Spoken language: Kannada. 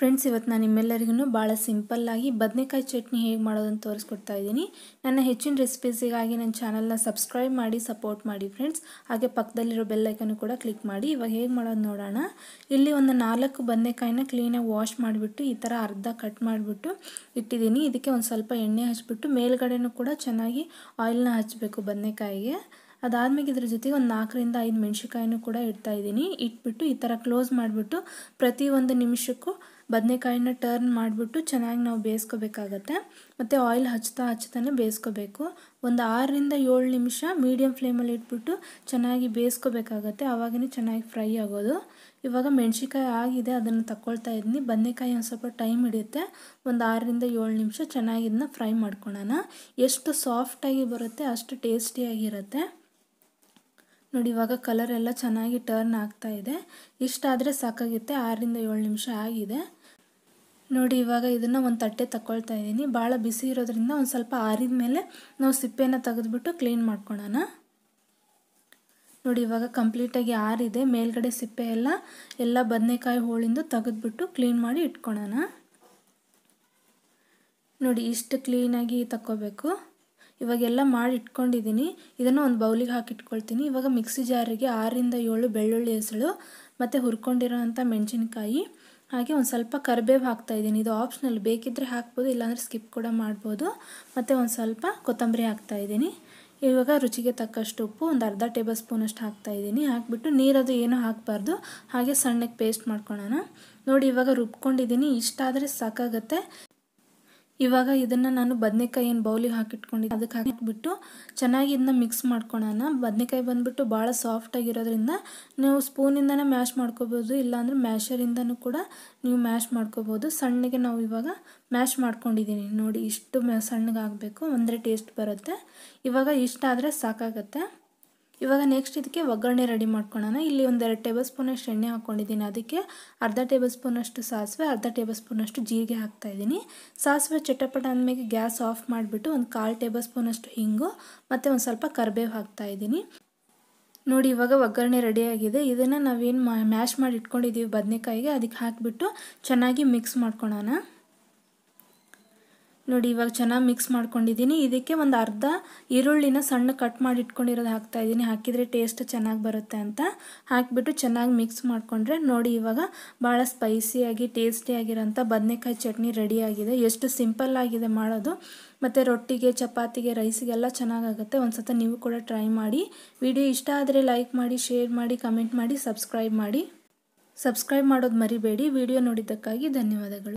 ಫ್ರೆಂಡ್ಸ್ ಇವತ್ತು ನಾನು ನಿಮ್ಮೆಲ್ಲರಿಗೂ ಭಾಳ ಸಿಂಪಲ್ಲಾಗಿ ಬದನೆಕಾಯಿ ಚಟ್ನಿ ಹೇಗೆ ಮಾಡೋದು ತೋರಿಸ್ಕೊಡ್ತಾ ಇದ್ದೀನಿ ನನ್ನ ಹೆಚ್ಚಿನ ರೆಸಿಪೀಸಿಗಾಗಿ ನನ್ನ ಚಾನಲ್ನ ಸಬ್ಸ್ಕ್ರೈಬ್ ಮಾಡಿ ಸಪೋರ್ಟ್ ಮಾಡಿ ಫ್ರೆಂಡ್ಸ್ ಹಾಗೆ ಪಕ್ಕದಲ್ಲಿರೋ ಬೆಲ್ಲೈಕನ್ನು ಕೂಡ ಕ್ಲಿಕ್ ಮಾಡಿ ಇವಾಗ ಹೇಗೆ ಮಾಡೋದು ನೋಡೋಣ ಇಲ್ಲಿ ಒಂದು ನಾಲ್ಕು ಬದನೆಕಾಯಿನ ಕ್ಲೀನಾಗಿ ವಾಶ್ ಮಾಡಿಬಿಟ್ಟು ಈ ಥರ ಅರ್ಧ ಕಟ್ ಮಾಡಿಬಿಟ್ಟು ಇಟ್ಟಿದ್ದೀನಿ ಇದಕ್ಕೆ ಒಂದು ಸ್ವಲ್ಪ ಎಣ್ಣೆ ಹಚ್ಬಿಟ್ಟು ಮೇಲ್ಗಡೆನೂ ಕೂಡ ಚೆನ್ನಾಗಿ ಆಯಿಲ್ನ ಹಚ್ಚಬೇಕು ಬದನೆಕಾಯಿಗೆ ಅದಾದ್ಮೇಲೆ ಇದ್ರ ಜೊತೆಗೆ ಒಂದು ನಾಲ್ಕರಿಂದ ಐದು ಮೆಣಸಿಕಾಯಿನೂ ಕೂಡ ಇಡ್ತಾ ಇದ್ದೀನಿ ಇಟ್ಬಿಟ್ಟು ಈ ಥರ ಕ್ಲೋಸ್ ಮಾಡಿಬಿಟ್ಟು ಪ್ರತಿಯೊಂದು ನಿಮಿಷಕ್ಕೂ ಬದನೆಕಾಯಿನ ಟರ್ನ್ ಮಾಡಿಬಿಟ್ಟು ಚೆನ್ನಾಗಿ ನಾವು ಬೇಯಿಸ್ಕೋಬೇಕಾಗತ್ತೆ ಮತ್ತು ಆಯಿಲ್ ಹಚ್ತಾ ಹಚ್ತಾನೆ ಬೇಯಿಸ್ಕೋಬೇಕು ಒಂದು ಆರರಿಂದ ಏಳು ನಿಮಿಷ ಮೀಡಿಯಂ ಫ್ಲೇಮಲ್ಲಿ ಇಟ್ಬಿಟ್ಟು ಚೆನ್ನಾಗಿ ಬೇಯಿಸ್ಕೋಬೇಕಾಗತ್ತೆ ಆವಾಗೇ ಚೆನ್ನಾಗಿ ಫ್ರೈ ಆಗೋದು ಇವಾಗ ಮೆಣ್ಸಿಕಾಯಿ ಆಗಿದೆ ಅದನ್ನು ತಗೊಳ್ತಾ ಇದ್ದೀನಿ ಬದನೆಕಾಯಿ ಒಂದು ಸ್ವಲ್ಪ ಟೈಮ್ ಹಿಡಿಯುತ್ತೆ ಒಂದು ಆರರಿಂದ ಏಳು ನಿಮಿಷ ಚೆನ್ನಾಗಿ ಇದನ್ನ ಫ್ರೈ ಮಾಡ್ಕೊಳ್ಳೋಣ ಎಷ್ಟು ಸಾಫ್ಟಾಗಿ ಬರುತ್ತೆ ಅಷ್ಟು ಟೇಸ್ಟಿಯಾಗಿರುತ್ತೆ ನೋಡಿ ಇವಾಗ ಕಲರ್ ಎಲ್ಲ ಚೆನ್ನಾಗಿ ಟರ್ನ್ ಆಗ್ತಾ ಇದೆ ಇಷ್ಟಾದರೆ ಸಾಕಾಗುತ್ತೆ ಆರರಿಂದ ಏಳು ನಿಮಿಷ ಆಗಿದೆ ನೋಡಿ ಇವಾಗ ಇದನ್ನು ಒಂದು ತಟ್ಟೆ ತಗೊಳ್ತಾ ಇದ್ದೀನಿ ಭಾಳ ಬಿಸಿ ಇರೋದ್ರಿಂದ ಒಂದು ಸ್ವಲ್ಪ ಆರಿದ ಮೇಲೆ ನಾವು ಸಿಪ್ಪೆಯನ್ನು ತೆಗೆದುಬಿಟ್ಟು ಕ್ಲೀನ್ ಮಾಡ್ಕೊಳ್ಳೋಣ ನೋಡಿ ಇವಾಗ ಕಂಪ್ಲೀಟಾಗಿ ಆರಿದೆ ಮೇಲ್ಗಡೆ ಸಿಪ್ಪೆ ಎಲ್ಲ ಎಲ್ಲ ಬದನೆಕಾಯಿ ಹೋಳಿಂದು ತೆಗೆದುಬಿಟ್ಟು ಕ್ಲೀನ್ ಮಾಡಿ ಇಟ್ಕೊಳ್ಳೋಣ ನೋಡಿ ಇಷ್ಟು ಕ್ಲೀನಾಗಿ ತಗೋಬೇಕು ಇವಾಗೆಲ್ಲ ಮಾಡಿ ಇಟ್ಕೊಂಡಿದ್ದೀನಿ ಇದನ್ನು ಒಂದು ಬೌಲಿಗೆ ಹಾಕಿಟ್ಕೊಳ್ತೀನಿ ಇವಾಗ ಮಿಕ್ಸಿ ಜಾರಿಗೆ ಆರಿಂದ ಏಳು ಬೆಳ್ಳುಳ್ಳಿ ಹೆಸಳು ಮತ್ತು ಹುರ್ಕೊಂಡಿರೋಂಥ ಮೆಣಸಿನ್ಕಾಯಿ ಹಾಗೆ ಒಂದು ಸ್ವಲ್ಪ ಕರಿಬೇವು ಇದ್ದೀನಿ ಇದು ಆಪ್ಷನಲ್ ಬೇಕಿದ್ದರೆ ಹಾಕ್ಬೋದು ಇಲ್ಲಾಂದರೆ ಸ್ಕಿಪ್ ಕೂಡ ಮಾಡ್ಬೋದು ಮತ್ತು ಒಂದು ಸ್ವಲ್ಪ ಕೊತ್ತಂಬರಿ ಹಾಕ್ತಾ ಇದ್ದೀನಿ ಇವಾಗ ರುಚಿಗೆ ತಕ್ಕಷ್ಟು ಉಪ್ಪು ಒಂದು ಅರ್ಧ ಟೇಬಲ್ ಸ್ಪೂನಷ್ಟು ಇದ್ದೀನಿ ಹಾಕ್ಬಿಟ್ಟು ನೀರದು ಏನೂ ಹಾಕಬಾರ್ದು ಹಾಗೆ ಸಣ್ಣಗೆ ಪೇಸ್ಟ್ ಮಾಡ್ಕೊಳ್ಳೋಣ ನೋಡಿ ಇವಾಗ ರುಬ್ಕೊಂಡಿದ್ದೀನಿ ಇಷ್ಟಾದರೆ ಸಾಕಾಗತ್ತೆ ಇವಾಗ ಇದನ್ನು ನಾನು ಬದನೆಕಾಯಿ ಏನು ಬೌಲಿಗೆ ಹಾಕಿಟ್ಕೊಂಡಿದ್ದೆ ಅದಕ್ಕೆ ಹಾಕಿಟ್ಬಿಟ್ಟು ಚೆನ್ನಾಗಿ ಇದನ್ನ ಮಿಕ್ಸ್ ಮಾಡ್ಕೊಳೋಣ ಬದನೆಕಾಯಿ ಬಂದುಬಿಟ್ಟು ಭಾಳ ಸಾಫ್ಟಾಗಿರೋದ್ರಿಂದ ನೀವು ಸ್ಪೂನಿಂದನೇ ಮ್ಯಾಶ್ ಮಾಡ್ಕೋಬೋದು ಇಲ್ಲಾಂದರೆ ಮ್ಯಾಶರಿಂದನೂ ಕೂಡ ನೀವು ಮ್ಯಾಶ್ ಮಾಡ್ಕೋಬೋದು ಸಣ್ಣಗೆ ನಾವು ಇವಾಗ ಮ್ಯಾಶ್ ಮಾಡ್ಕೊಂಡಿದ್ದೀನಿ ನೋಡಿ ಇಷ್ಟು ಸಣ್ಣಗಾಗಬೇಕು ಅಂದರೆ ಟೇಸ್ಟ್ ಬರುತ್ತೆ ಇವಾಗ ಇಷ್ಟಾದರೆ ಸಾಕಾಗತ್ತೆ ಇವಾಗ ನೆಕ್ಸ್ಟ್ ಇದಕ್ಕೆ ಒಗ್ಗರಣೆ ರೆಡಿ ಮಾಡ್ಕೊಳ್ಳೋಣ ಇಲ್ಲಿ ಒಂದೆರಡು ಟೇಬಲ್ ಸ್ಪೂನಷ್ಟು ಎಣ್ಣೆ ಹಾಕ್ಕೊಂಡಿದ್ದೀನಿ ಅದಕ್ಕೆ ಅರ್ಧ ಟೇಬಲ್ ಸ್ಪೂನಷ್ಟು ಸಾಸಿವೆ ಅರ್ಧ ಟೇಬಲ್ ಸ್ಪೂನಷ್ಟು ಜೀರಿಗೆ ಹಾಕ್ತಾಯಿದ್ದೀನಿ ಸಾಸಿವೆ ಚಟಪಟ ಅಂದಮೇಲೆ ಗ್ಯಾಸ್ ಆಫ್ ಮಾಡಿಬಿಟ್ಟು ಒಂದು ಕಾಲು ಟೇಬಲ್ ಸ್ಪೂನಷ್ಟು ಹಿಂಗು ಮತ್ತು ಒಂದು ಸ್ವಲ್ಪ ಕರಿಬೇವು ಹಾಕ್ತಾಯಿದ್ದೀನಿ ನೋಡಿ ಇವಾಗ ಒಗ್ಗರಣೆ ರೆಡಿಯಾಗಿದೆ ಇದನ್ನು ನಾವೇನು ಮ್ಯಾಶ್ ಮಾಡಿ ಇಟ್ಕೊಂಡಿದ್ದೀವಿ ಬದನೆಕಾಯಿಗೆ ಅದಕ್ಕೆ ಹಾಕಿಬಿಟ್ಟು ಚೆನ್ನಾಗಿ ಮಿಕ್ಸ್ ಮಾಡ್ಕೊಳ್ಳೋಣ ನೋಡಿ ಇವಾಗ ಚೆನ್ನಾಗಿ ಮಿಕ್ಸ್ ಮಾಡ್ಕೊಂಡಿದ್ದೀನಿ ಇದಕ್ಕೆ ಒಂದು ಅರ್ಧ ಈರುಳ್ಳಿನ ಸಣ್ಣ ಕಟ್ ಮಾಡಿ ಇಟ್ಕೊಂಡಿರೋದು ಹಾಕ್ತಾ ಇದ್ದೀನಿ ಹಾಕಿದರೆ ಟೇಸ್ಟ್ ಚೆನ್ನಾಗಿ ಬರುತ್ತೆ ಅಂತ ಹಾಕಿಬಿಟ್ಟು ಚೆನ್ನಾಗಿ ಮಿಕ್ಸ್ ಮಾಡಿಕೊಂಡ್ರೆ ನೋಡಿ ಇವಾಗ ಭಾಳ ಸ್ಪೈಸಿಯಾಗಿ ಟೇಸ್ಟಿಯಾಗಿರೋಂಥ ಬದನೆಕಾಯಿ ಚಟ್ನಿ ರೆಡಿಯಾಗಿದೆ ಎಷ್ಟು ಸಿಂಪಲ್ ಆಗಿದೆ ಮಾಡೋದು ಮತ್ತು ರೊಟ್ಟಿಗೆ ಚಪಾತಿಗೆ ರೈಸಿಗೆಲ್ಲ ಚೆನ್ನಾಗಾಗುತ್ತೆ ಒಂದು ಸತ ನೀವು ಕೂಡ ಟ್ರೈ ಮಾಡಿ ವಿಡಿಯೋ ಇಷ್ಟ ಆದರೆ ಲೈಕ್ ಮಾಡಿ ಶೇರ್ ಮಾಡಿ ಕಮೆಂಟ್ ಮಾಡಿ ಸಬ್ಸ್ಕ್ರೈಬ್ ಮಾಡಿ ಸಬ್ಸ್ಕ್ರೈಬ್ ಮಾಡೋದು ಮರಿಬೇಡಿ ವಿಡಿಯೋ ನೋಡಿದ್ದಕ್ಕಾಗಿ ಧನ್ಯವಾದಗಳು